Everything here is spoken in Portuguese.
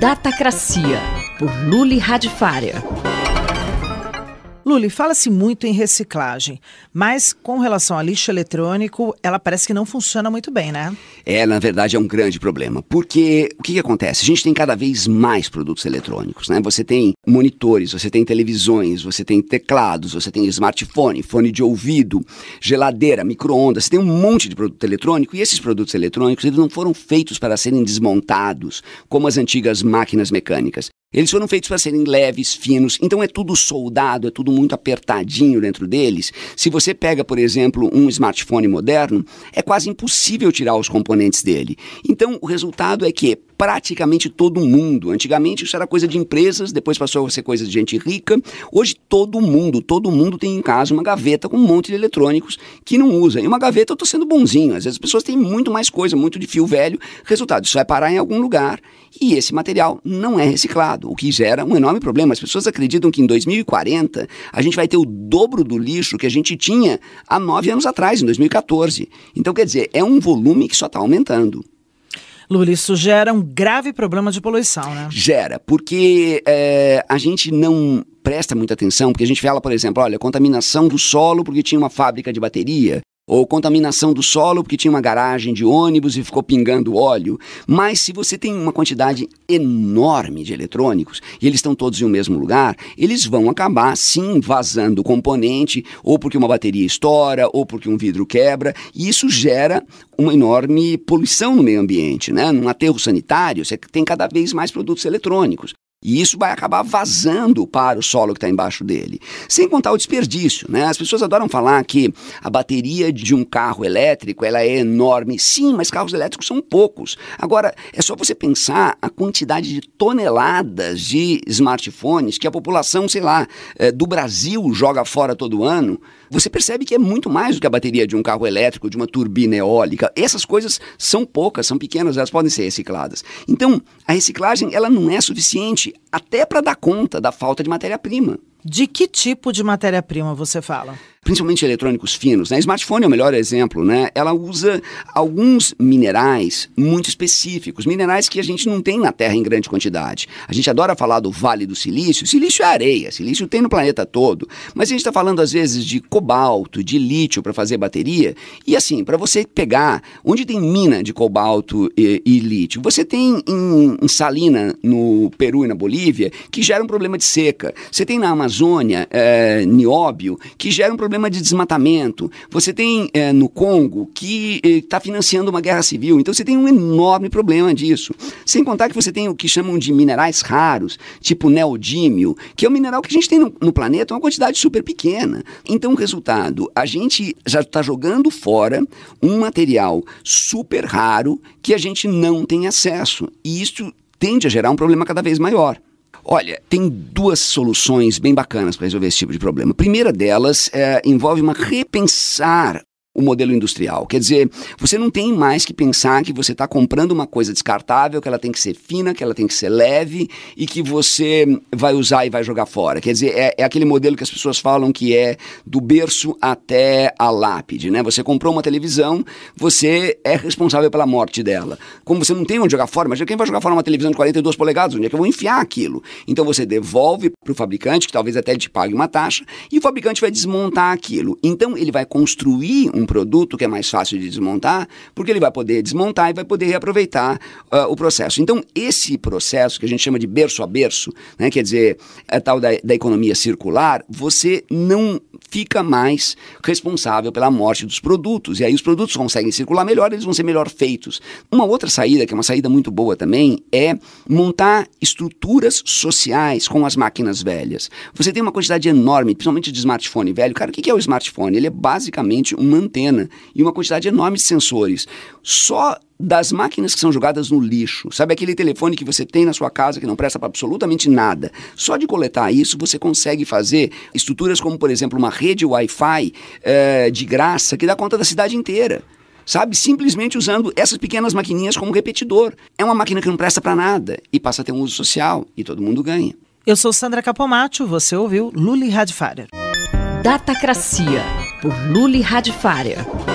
Datacracia, por Luli Radifária. Luli, fala-se muito em reciclagem, mas com relação a lixo eletrônico, ela parece que não funciona muito bem, né? É, na verdade, é um grande problema. Porque o que, que acontece? A gente tem cada vez mais produtos eletrônicos, né? Você tem monitores, você tem televisões, você tem teclados, você tem smartphone, fone de ouvido, geladeira, micro-ondas, você tem um monte de produto eletrônico e esses produtos eletrônicos eles não foram feitos para serem desmontados como as antigas máquinas mecânicas. Eles foram feitos para serem leves, finos, então é tudo soldado, é tudo muito apertadinho dentro deles. Se você pega, por exemplo, um smartphone moderno, é quase impossível tirar os componentes dele. Então, o resultado é que praticamente todo mundo. Antigamente isso era coisa de empresas, depois passou a ser coisa de gente rica. Hoje todo mundo, todo mundo tem em casa uma gaveta com um monte de eletrônicos que não usa. E uma gaveta eu tô sendo bonzinho, às vezes as pessoas têm muito mais coisa, muito de fio velho. Resultado, isso vai parar em algum lugar e esse material não é reciclado, o que gera um enorme problema. As pessoas acreditam que em 2040 a gente vai ter o dobro do lixo que a gente tinha há nove anos atrás, em 2014. Então, quer dizer, é um volume que só está aumentando. Lula, isso gera um grave problema de poluição, né? Gera, porque é, a gente não presta muita atenção, porque a gente fala, por exemplo, olha, contaminação do solo porque tinha uma fábrica de bateria, ou contaminação do solo porque tinha uma garagem de ônibus e ficou pingando óleo. Mas se você tem uma quantidade enorme de eletrônicos e eles estão todos em um mesmo lugar, eles vão acabar sim vazando componente, ou porque uma bateria estoura, ou porque um vidro quebra, e isso gera uma enorme poluição no meio ambiente, né? Num aterro sanitário, você tem cada vez mais produtos eletrônicos. E isso vai acabar vazando para o solo que está embaixo dele. Sem contar o desperdício, né? As pessoas adoram falar que a bateria de um carro elétrico ela é enorme. Sim, mas carros elétricos são poucos. Agora, é só você pensar a quantidade de toneladas de smartphones que a população, sei lá, eh, do Brasil joga fora todo ano você percebe que é muito mais do que a bateria de um carro elétrico, de uma turbina eólica. Essas coisas são poucas, são pequenas, elas podem ser recicladas. Então, a reciclagem ela não é suficiente até para dar conta da falta de matéria-prima. De que tipo de matéria-prima você fala? Principalmente eletrônicos finos, né? Smartphone é o melhor exemplo, né? Ela usa alguns minerais muito específicos, minerais que a gente não tem na Terra em grande quantidade. A gente adora falar do Vale do Silício. Silício é areia, silício tem no planeta todo. Mas a gente está falando às vezes de cobalto, de lítio para fazer bateria. E assim, para você pegar onde tem mina de cobalto e, e lítio, você tem em, em Salina, no Peru e na Bolívia, que gera um problema de seca. Você tem na Amazônia Amazônia, é, nióbio, que gera um problema de desmatamento. Você tem é, no Congo que está é, financiando uma guerra civil. Então você tem um enorme problema disso. Sem contar que você tem o que chamam de minerais raros, tipo neodímio, que é um mineral que a gente tem no, no planeta, uma quantidade super pequena. Então, resultado, a gente já está jogando fora um material super raro que a gente não tem acesso. E isso tende a gerar um problema cada vez maior. Olha, tem duas soluções bem bacanas para resolver esse tipo de problema. A primeira delas é, envolve uma repensar o modelo industrial. Quer dizer, você não tem mais que pensar que você está comprando uma coisa descartável, que ela tem que ser fina, que ela tem que ser leve e que você vai usar e vai jogar fora. Quer dizer, é, é aquele modelo que as pessoas falam que é do berço até a lápide, né? Você comprou uma televisão, você é responsável pela morte dela. Como você não tem onde jogar fora, mas quem vai jogar fora uma televisão de 42 polegadas, onde é que eu vou enfiar aquilo? Então você devolve para o fabricante, que talvez até ele te pague uma taxa, e o fabricante vai desmontar aquilo. Então ele vai construir um produto que é mais fácil de desmontar, porque ele vai poder desmontar e vai poder reaproveitar uh, o processo. Então, esse processo que a gente chama de berço a berço, né, quer dizer, é tal da, da economia circular, você não fica mais responsável pela morte dos produtos. E aí os produtos conseguem circular melhor, eles vão ser melhor feitos. Uma outra saída, que é uma saída muito boa também, é montar estruturas sociais com as máquinas velhas. Você tem uma quantidade enorme, principalmente de smartphone velho. Cara, o que é o smartphone? Ele é basicamente um manter antena e uma quantidade enorme de sensores. Só das máquinas que são jogadas no lixo, sabe aquele telefone que você tem na sua casa que não presta para absolutamente nada. Só de coletar isso você consegue fazer estruturas como, por exemplo, uma rede Wi-Fi é, de graça que dá conta da cidade inteira sabe? Simplesmente usando essas pequenas maquininhas como repetidor. É uma máquina que não presta para nada e passa a ter um uso social e todo mundo ganha. Eu sou Sandra Capomatto, você ouviu Luli Radfarer. Datacracia por Luli Radifária.